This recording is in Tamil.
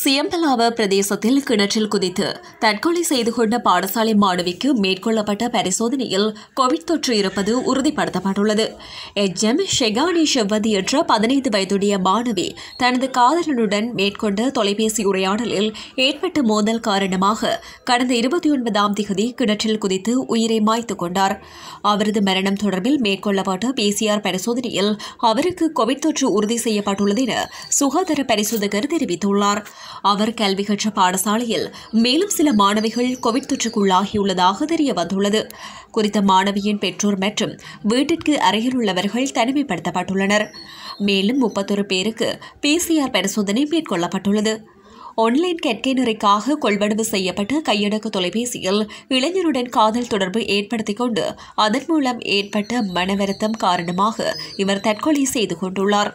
சியம்பலாவ பிரதேசத்தில் கிணற்றில் குதித்து தற்கொலை செய்து கொண்ட பாடசாலை மாணவிக்கு மேற்கொள்ளப்பட்ட பரிசோதனையில் கோவிட் தொற்று இருப்பது உறுதிப்படுத்தப்பட்டுள்ளது எம் ஷெகானி செவ்வதி என்ற பதினைந்து வயதுடைய மாணவி தனது காதலனுடன் மேற்கொண்ட தொலைபேசி உரையாடலில் ஏற்பட்ட மோதல் காரணமாக கடந்த இருபத்தி ஒன்பதாம் திகதி கிணற்றில் குதித்து உயிரை மாய்த்துக் கொண்டார் அவரது மரணம் தொடர்பில் மேற்கொள்ளப்பட்ட பிசிஆர் பரிசோதனையில் அவருக்கு கோவிட் தொற்று உறுதி செய்யப்பட்டுள்ளது என சுகாதார பரிசோதகர் தெரிவித்துள்ளார் அவர் கல்வி கற்ற பாடசாலையில் மேலும் சில மாணவிகள் கோவிட் தொற்றுக்குள்ளாகியுள்ளதாக தெரிய வந்துள்ளது குறித்த மாணவியின் பெற்றோர் மற்றும் வீட்டிற்கு அருகில் உள்ளவர்கள் தனிமைப்படுத்தப்பட்டுள்ளனர் மேலும் முப்பத்தொரு பேருக்கு பிசிஆர் பரிசோதனை மேற்கொள்ளப்பட்டுள்ளது ஆன்லைன் கெட்கைனருக்காக கொள்வனவு செய்யப்பட்ட கையடக்க தொலைபேசியில் இளைஞருடன் காதல் தொடர்பு ஏற்படுத்திக் கொண்டு அதன் மூலம் ஏற்பட்ட மனவருத்தம் காரணமாக இவர் தற்கொலை செய்து கொண்டுள்ளார்